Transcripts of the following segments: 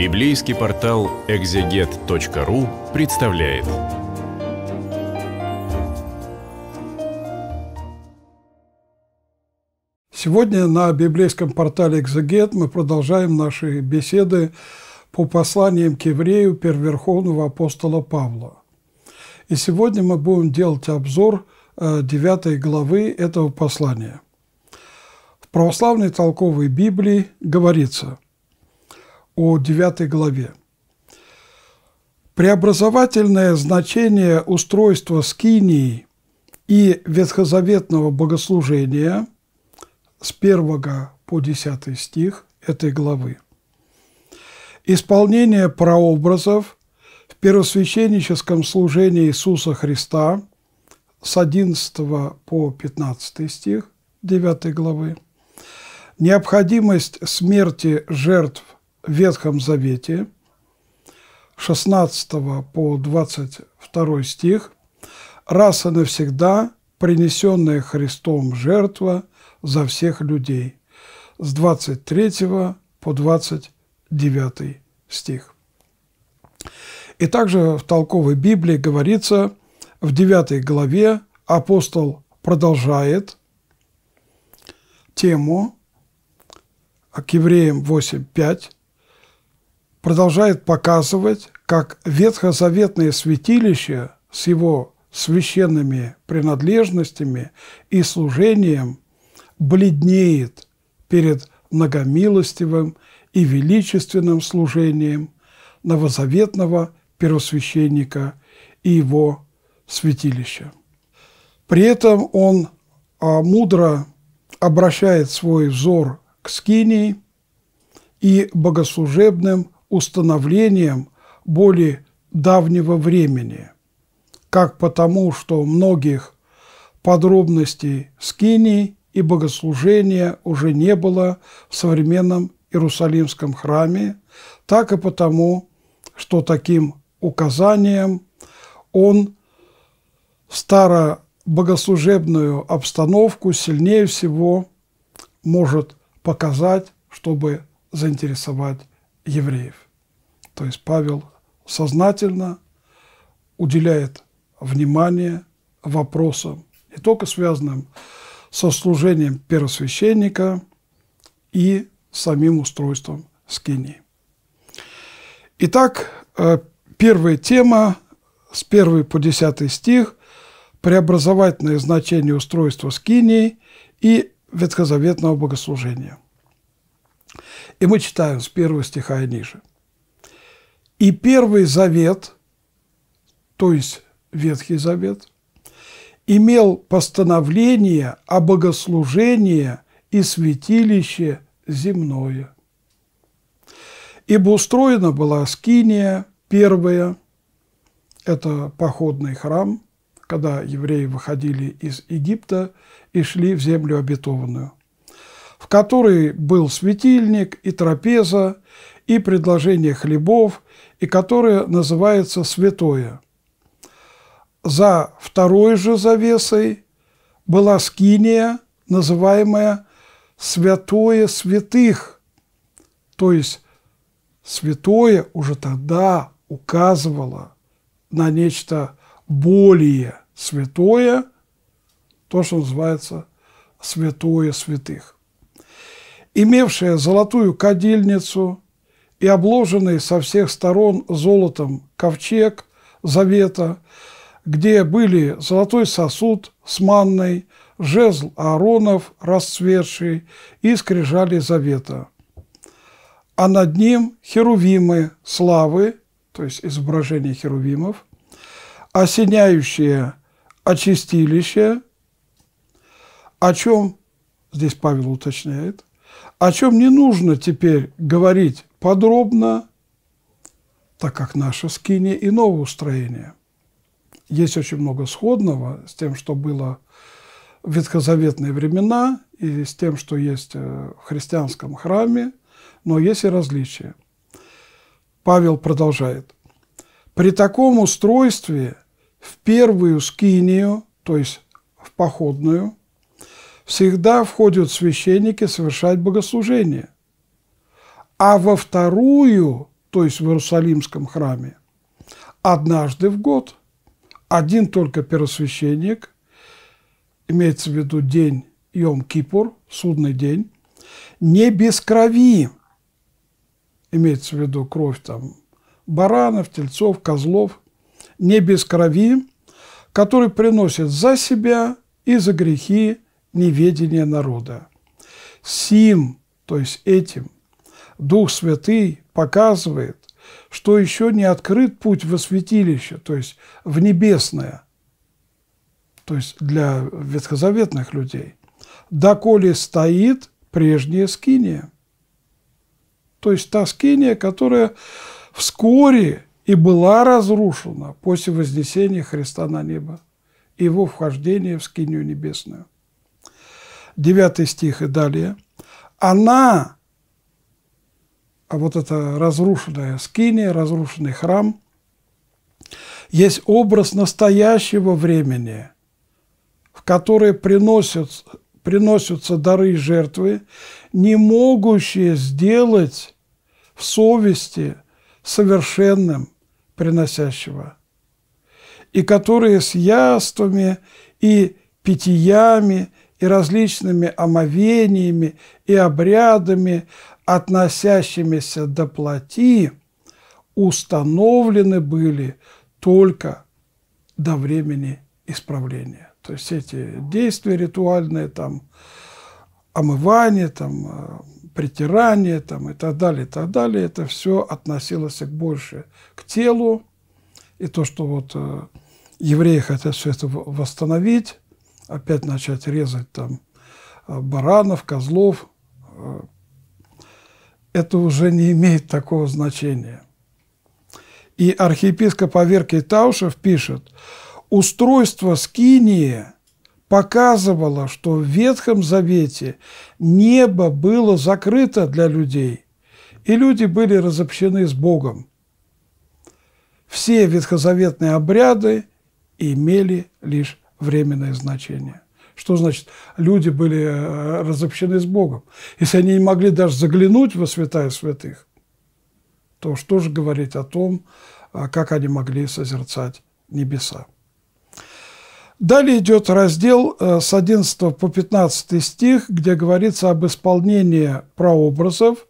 Библейский портал экзегет.ру представляет. Сегодня на библейском портале «Экзегет» мы продолжаем наши беседы по посланиям к еврею перверховного апостола Павла. И сегодня мы будем делать обзор 9 э, главы этого послания. В православной толковой Библии говорится – о 9 главе. Преобразовательное значение устройства скинии и ветхозаветного богослужения с 1 по 10 стих этой главы. Исполнение прообразов в первосвященническом служении Иисуса Христа с 11 по 15 стих 9 главы. Необходимость смерти жертв – Ветхом Завете, 16 по 22 стих, раз и навсегда принесенная Христом жертва за всех людей, с 23 по 29 стих. И также в толковой Библии говорится в 9 главе апостол продолжает тему к евреям 8.5 продолжает показывать, как ветхозаветное святилище с его священными принадлежностями и служением бледнеет перед многомилостивым и величественным служением новозаветного первосвященника и его святилища. При этом он а, мудро обращает свой взор к скинии и богослужебным установлением более давнего времени, как потому, что многих подробностей скинии и богослужения уже не было в современном Иерусалимском храме, так и потому, что таким указанием он старо богослужебную обстановку сильнее всего может показать, чтобы заинтересовать евреев. То есть Павел сознательно уделяет внимание вопросам, не только связанным со служением первосвященника и самим устройством скинии. Итак, э, первая тема с 1 по 10 стих – преобразовательное значение устройства скинии и ветхозаветного богослужения – и мы читаем с первого стиха и ниже. «И первый завет, то есть Ветхий завет, имел постановление о богослужении и святилище земное. Ибо устроена была скиния первая, это походный храм, когда евреи выходили из Египта и шли в землю обетованную – в которой был светильник и трапеза, и предложение хлебов, и которое называется «Святое». За второй же завесой была скиния, называемая «Святое святых», то есть святое уже тогда указывало на нечто более святое, то, что называется святое святых имевшая золотую кадильницу и обложенный со всех сторон золотом ковчег завета, где были золотой сосуд с манной, жезл Ааронов расцветший и скрижали завета. А над ним херувимы славы, то есть изображение херувимов, осеняющее очистилище, о чем здесь Павел уточняет – о чем не нужно теперь говорить подробно, так как наша скиния иного устроения. Есть очень много сходного с тем, что было в ветхозаветные времена и с тем, что есть э, в христианском храме, но есть и различия. Павел продолжает. При таком устройстве в первую скинию, то есть в походную, всегда входят священники совершать богослужение. А во вторую, то есть в Иерусалимском храме, однажды в год один только первосвященник, имеется в виду день Йом-Кипур, судный день, не без крови, имеется в виду кровь там баранов, тельцов, козлов, не без крови, который приносит за себя и за грехи неведение народа. Сим, то есть этим, Дух Святый показывает, что еще не открыт путь во святилище, то есть в небесное, то есть для ветхозаветных людей, доколе стоит прежняя скиния. То есть та скиния, которая вскоре и была разрушена после вознесения Христа на небо и его вхождения в скинию небесную. 9 стих и далее, она, а вот это разрушенная скиния, разрушенный храм, есть образ настоящего времени, в которое приносят, приносятся дары и жертвы, не могущие сделать в совести совершенным приносящего, и которые с яствами и питьями и различными омовениями и обрядами, относящимися до плоти, установлены были только до времени исправления. То есть эти действия ритуальные, там, омывание, там, э, притирание там, и так далее, и так далее, это все относилось к больше к телу. И то, что вот э, евреи хотят все это восстановить, опять начать резать там а, баранов, козлов, а, это уже не имеет такого значения. И архиепископ Аверкий Таушев пишет, устройство Скинии показывало, что в Ветхом Завете небо было закрыто для людей, и люди были разобщены с Богом. Все ветхозаветные обряды имели лишь временное значение. Что значит? Люди были э, разобщены с Богом. Если они не могли даже заглянуть во святая святых, то что же говорить о том, а как они могли созерцать небеса. Далее идет раздел э, с 11 по 15 стих, где говорится об исполнении прообразов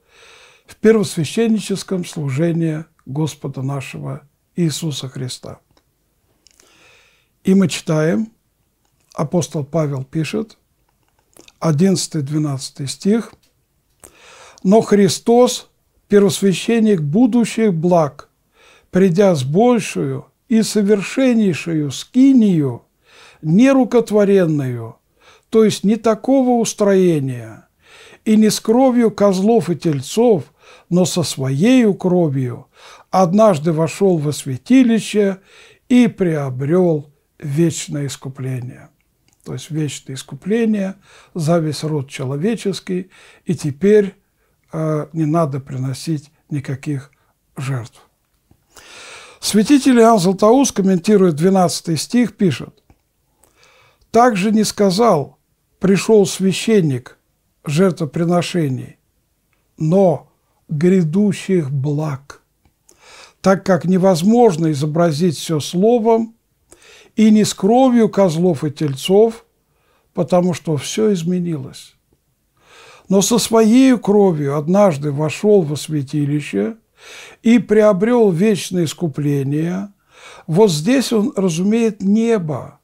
в первосвященническом служении Господа нашего Иисуса Христа. И мы читаем – апостол Павел пишет, 11-12 стих, «Но Христос – первосвященник будущих благ, придя с большую и совершеннейшую скинию, нерукотворенную, то есть не такого устроения, и не с кровью козлов и тельцов, но со своей кровью, однажды вошел во святилище и приобрел вечное искупление то есть вечное искупление за весь род человеческий, и теперь э, не надо приносить никаких жертв. Святитель Иоанн Златоуст, комментирует 12 стих, пишет, «Также не сказал, пришел священник жертвоприношений, но грядущих благ, так как невозможно изобразить все словом, и не с кровью козлов и тельцов, потому что все изменилось. Но со своей кровью однажды вошел во святилище и приобрел вечное искупление. Вот здесь он разумеет небо.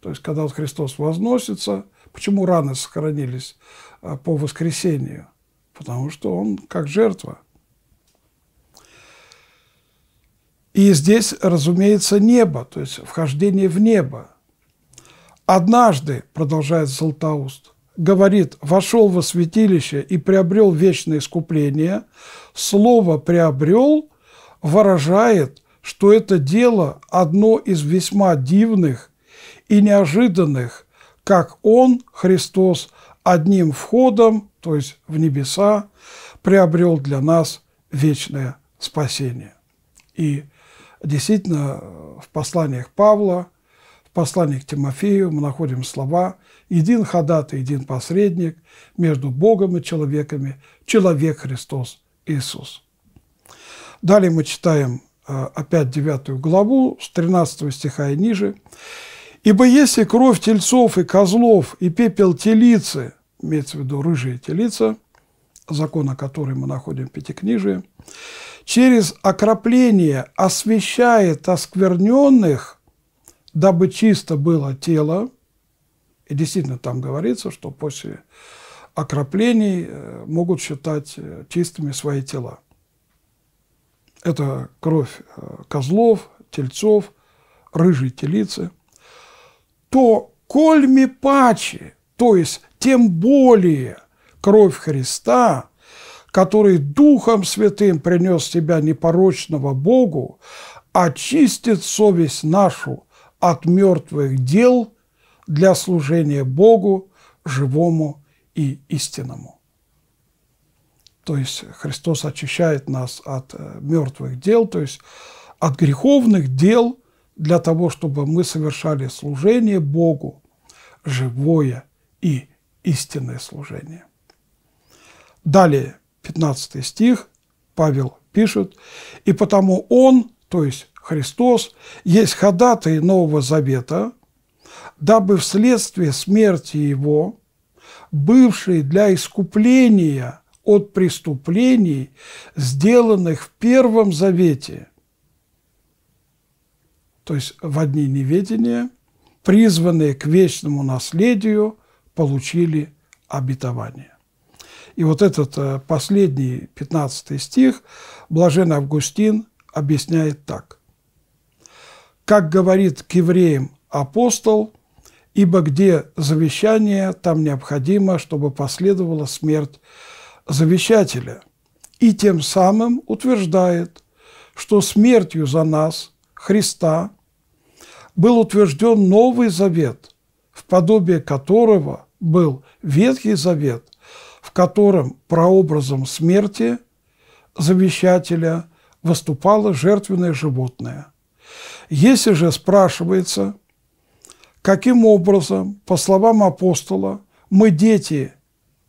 То есть, когда вот Христос возносится, почему раны сохранились а, по воскресению? Потому что он как жертва – И здесь, разумеется, небо, то есть вхождение в небо. «Однажды, — продолжает Златоуст, — говорит, вошел во святилище и приобрел вечное искупление, слово «приобрел» выражает, что это дело одно из весьма дивных и неожиданных, как Он, Христос, одним входом, то есть в небеса, приобрел для нас вечное спасение. И действительно в посланиях Павла, в послании к Тимофею мы находим слова «Един ходатай, един посредник между Богом и человеками, человек Христос Иисус». Далее мы читаем э, опять 9 главу с 13 стиха и ниже. «Ибо если кровь тельцов и козлов и пепел телицы, имеется в виду рыжая телица, закона который мы находим в Пятикнижии, через окропление освещает оскверненных, дабы чисто было тело. И действительно там говорится, что после окроплений э, могут считать э, чистыми свои тела. Это кровь э, козлов, тельцов, рыжие телицы. То кольми пачи, то есть тем более – кровь Христа, который Духом Святым принес тебя непорочного Богу, очистит совесть нашу от мертвых дел для служения Богу, живому и истинному. То есть Христос очищает нас от э, мертвых дел, то есть от греховных дел для того, чтобы мы совершали служение Богу, живое и истинное служение. Далее, 15 стих, Павел пишет, «И потому Он, то есть Христос, есть ходатай Нового Завета, дабы вследствие смерти Его, бывший для искупления от преступлений, сделанных в Первом Завете, то есть в одни неведения, призванные к вечному наследию, получили обетование. И вот этот э, последний, 15 стих, Блажен Августин объясняет так. «Как говорит к евреям апостол, ибо где завещание, там необходимо, чтобы последовала смерть завещателя». И тем самым утверждает, что смертью за нас, Христа, был утвержден Новый Завет, в подобие которого был Ветхий Завет – котором прообразом смерти завещателя выступало жертвенное животное. Если же спрашивается, каким образом, по словам апостола, мы дети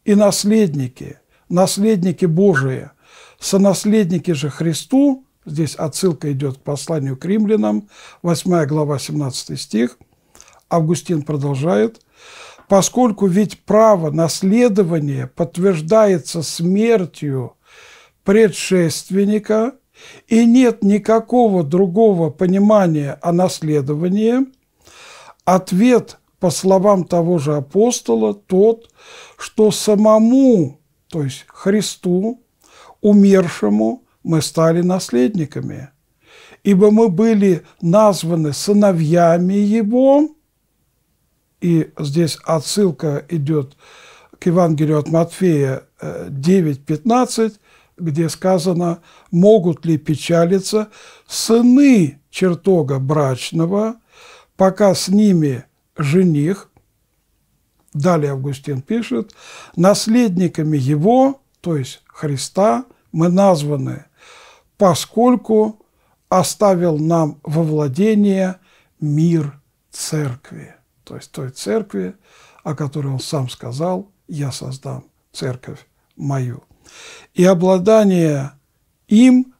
и наследники, наследники Божии, сонаследники же Христу, здесь отсылка идет к посланию к римлянам, 8 глава, 17 стих, Августин продолжает – поскольку ведь право наследования подтверждается смертью предшественника, и нет никакого другого понимания о наследовании, ответ, по словам того же апостола, тот, что самому, то есть Христу, умершему, мы стали наследниками, ибо мы были названы сыновьями Его, и здесь отсылка идет к Евангелию от Матфея 9.15, э, где сказано, могут ли печалиться сыны чертога брачного, пока с ними жених, далее Августин пишет, наследниками его, то есть Христа, мы названы, поскольку оставил нам во владение мир церкви то есть той церкви, о которой он сам сказал, я создам церковь мою. И обладание им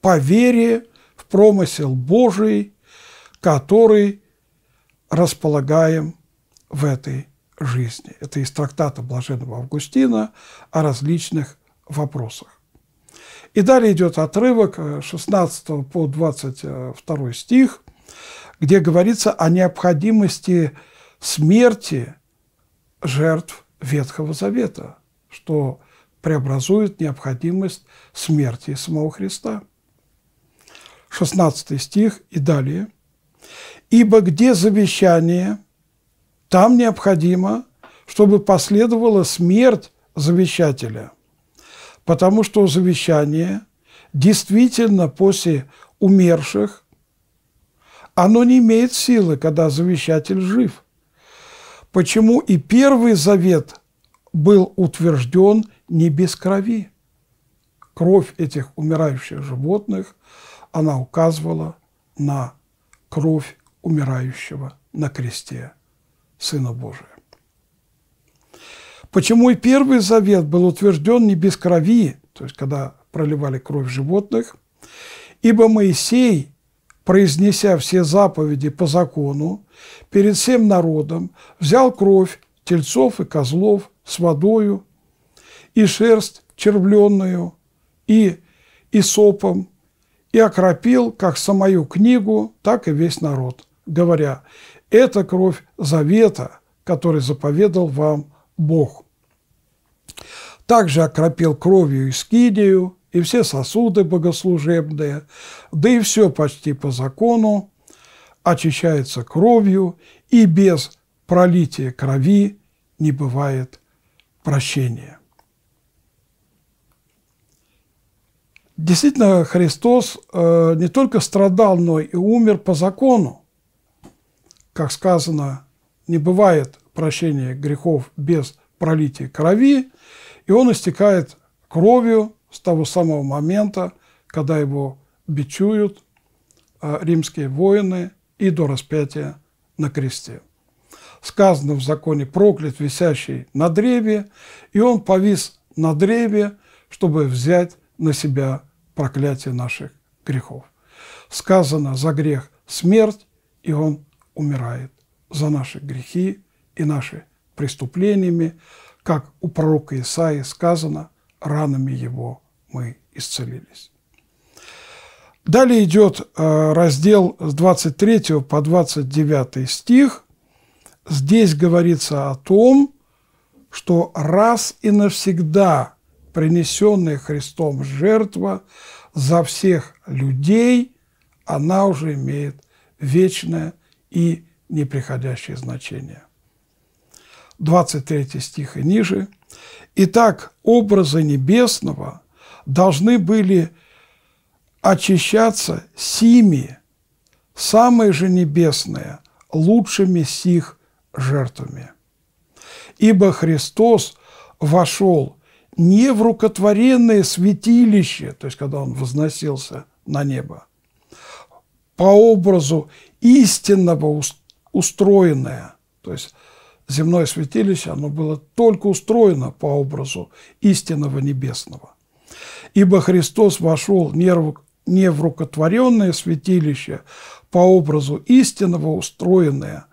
по вере в промысел Божий, который располагаем в этой жизни. Это из трактата Блаженного Августина о различных вопросах. И далее идет отрывок 16 э, по 22 э, стих где говорится о необходимости смерти жертв Ветхого Завета, что преобразует необходимость смерти самого Христа. 16 стих и далее. «Ибо где завещание, там необходимо, чтобы последовала смерть завещателя, потому что завещание действительно после умерших оно не имеет силы, когда завещатель жив. Почему и Первый Завет был утвержден не без крови? Кровь этих умирающих животных, она указывала на кровь умирающего на кресте Сына Божия. Почему и Первый Завет был утвержден не без крови, то есть когда проливали кровь животных, ибо Моисей – произнеся все заповеди по закону, перед всем народом взял кровь тельцов и козлов с водою, и шерсть червленную, и исопом, и окропил как самую книгу, так и весь народ, говоря, это кровь завета, который заповедал вам Бог. Также окропил кровью и Скинию и все сосуды богослужебные, да и все почти по закону очищается кровью, и без пролития крови не бывает прощения. Действительно, Христос э, не только страдал, но и умер по закону. Как сказано, не бывает прощения грехов без пролития крови, и он истекает кровью с того самого момента, когда его бичуют а, римские воины и до распятия на кресте. Сказано в законе проклят, висящий на древе, и он повис на древе, чтобы взять на себя проклятие наших грехов. Сказано за грех смерть, и он умирает за наши грехи и наши преступлениями, как у пророка Исаи сказано, ранами его мы исцелились. Далее идет э, раздел с 23 по 29 стих. Здесь говорится о том, что раз и навсегда принесенная Христом жертва за всех людей, она уже имеет вечное и неприходящее значение. 23 стих и ниже. «Итак, образы небесного – должны были очищаться сими, самые же небесные, лучшими сих жертвами. Ибо Христос вошел не в рукотворенное святилище, то есть когда он возносился на небо, по образу истинного устроенное, то есть земное святилище, оно было только устроено по образу истинного небесного. Ибо Христос вошел не в рукотворенное святилище по образу истинного устроенное,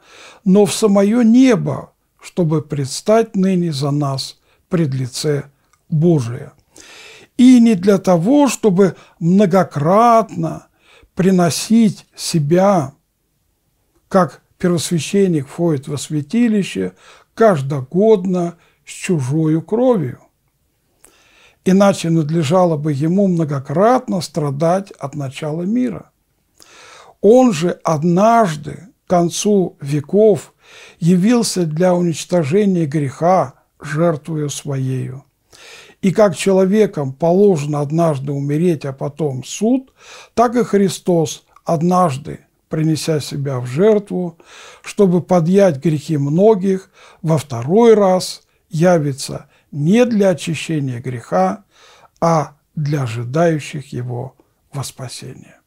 но в самое небо, чтобы предстать ныне за нас пред лице Божие. И не для того, чтобы многократно приносить себя, как первосвященник входит во святилище, каждогодно с чужою кровью иначе надлежало бы ему многократно страдать от начала мира. Он же однажды, к концу веков, явился для уничтожения греха, жертвуя своею. И как человеком положено однажды умереть, а потом суд, так и Христос однажды, принеся себя в жертву, чтобы подъять грехи многих, во второй раз явится не для очищения греха, а для ожидающих его во спасение.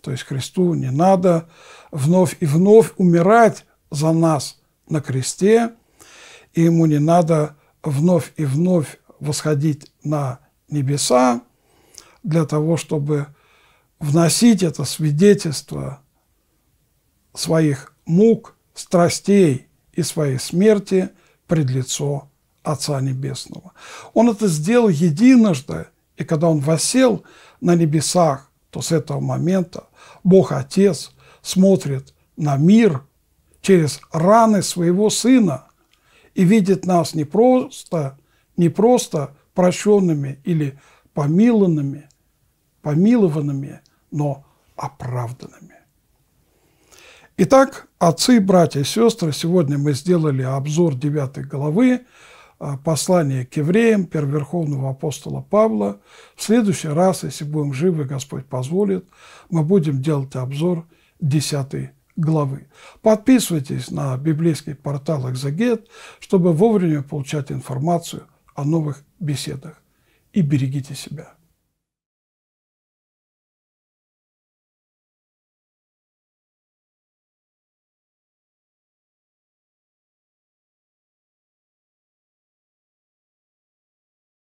То есть Христу не надо вновь и вновь умирать за нас на кресте, и ему не надо вновь и вновь восходить на небеса для того, чтобы вносить это свидетельство своих мук, страстей и своей смерти пред лицо Отца Небесного. Он это сделал единожды, и когда он восел на небесах, то с этого момента Бог Отец смотрит на мир через раны своего Сына и видит нас не просто, не просто прощенными или помилованными, помилованными, но оправданными. Итак, отцы, братья и сестры, сегодня мы сделали обзор девятой главы а, послание к евреям первоверховного апостола Павла. В следующий раз, если будем живы, Господь позволит, мы будем делать обзор 10 главы. Подписывайтесь на библейский портал «Экзогет», чтобы вовремя получать информацию о новых беседах. И берегите себя.